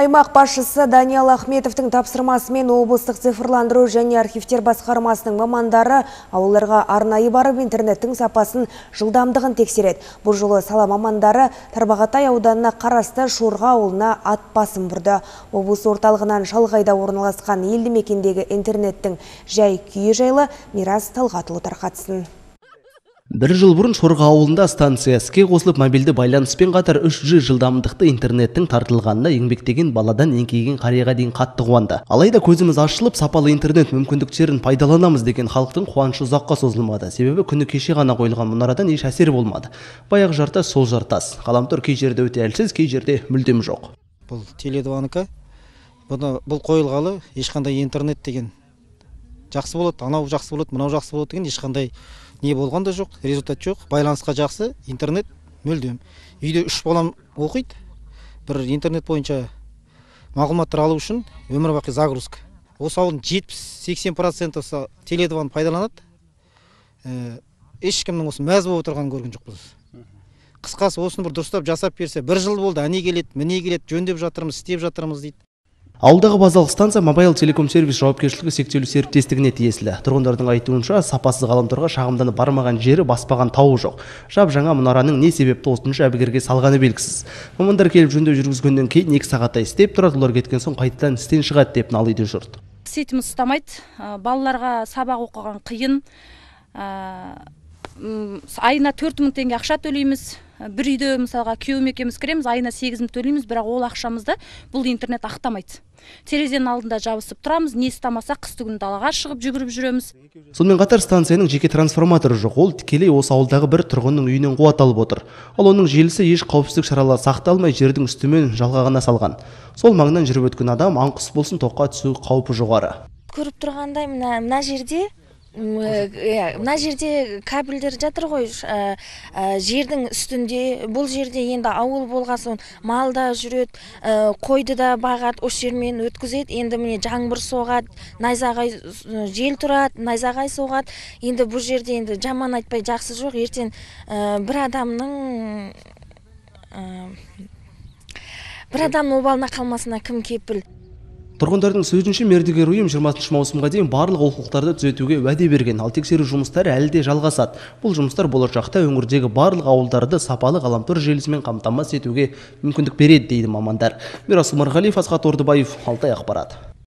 Аймақ басшысы Даниал Ахметовтің тапсырмасымен облыстық цифрландыру және архивтер басқармасының мамандары ауылдарға арнайы барып интернеттің сапасын жылдамдығын тексереді. Бұл жылы сала мамандары Тарбағатай ауданына қарасты Шорға ауылына ат басын бұрды. Облыс орталығынан шалғайда орналасқан елді мекендегі интернеттің жай күйі жайлы Мирас талғатылы тарқатсын бір жыл бұрын шорға ауылында станция іске қосылып мобильді байланыспен қатар үш g жылдамдықты интернеттің тартылғанына еңбектеген баладан еңкейген қарияға дейін қатты қуанды алайда көзіміз ашылып сапалы интернет мүмкіндіктерін пайдаланамыз деген халықтың қуанышы ұзаққа созылмады себебі күні кеше ғана қойылған мұнарадан еш әсер болмады баяғы жартас сол жартас ғаламтор кей жерде өте әлсіз кей жерде мүлдем жоқ бұл теледванікі бұны бұл қойылғалы ешқандай интернет деген жақсы болады анау жақсы болады мынау жақсы болады деген ешқандай не болған да жоқ результат жоқ байланысқа жақсы интернет мүлдем үйде үш балам оқиды бір интернет бойынша мағлұматтар алу үшін өмірбақи загрузка осы ауылдың жетпіс сексен осы теледваны пайдаланады э, ешкімнің осы мәз болып отырғанын көрген жоқпыз қысқасы осыны бір дұрыстап жасап берсе бір жыл болды әне келеді міне келеді жөндеп жатырмыз істеп жатырмыз дейді ауылдағы базалық станция мобайл телеком сервис жауапкершілігі шектеулі серіктестігіне тиесілі тұрғындардың айтуынша сапасыз ғаламторға шағымданып бармаған жері баспаған тауы жоқ жап жаңа мұнараның не себепті осынша әбігерге салғаны белгісіз мамандар келіп жөндеу жүргізгеннен кейін екі сағаттай істеп тұрады олар кеткен соң қайтадан істен шығады деп налиды жұрт сетіміз ұстамайды ә, балаларға сабақ оқыған қиын ә, айына төрт мың теңге ақша төлейміз э, бір үйде мысалға күйеуім екеуміз кіреміз айына сегіз мың төлейміз бірақ ол ақшамызды бұл интернет ақтамайды терезенің алдында жабысып тұрамыз не ұстамаса қыстыгүні далаға шығып жүгіріп жүреміз сонымен қатар станцияның жеке трансформаторы жоқ ол тікелей осы ауылдағы бір тұрғынның үйінен қуат алып отыр ал оның желісі еш қауіпсіздік шаралары сақталмай жердің үстімен жалға ғана салған сол маңнан жүріп өткен адам аң құс болсын тоққа түсу қаупі жоғары көріп тұрғандай мына мына жерде иә мына жерде кабельдер жатыр ғой э, жердің үстінде бұл жерде енді ауыл болған соң мал да жүреді қойды да бағады осы жермен өткізеді енді міне жаңбыр соғады найзағай жел тұрады найзағай соғады енді бұл жерде енді жаман айтпай жақсы жоқ ертең бір адамның бір адамның обалына қалмасына кім кепіл тұрғындардың сөзінше мердігер ұйым 20 маусымға дейін барлық олқылықтарды түзетуге уәде берген ал тексеру жұмыстары әлі де жалғасады бұл жұмыстар болашақта өңірдегі барлық ауылдарды сапалы ғаламтор желісімен қамтамасыз етуге мүмкіндік береді дейді мамандар мирас омарғалиев асхат ордыбаев алтай ақпарат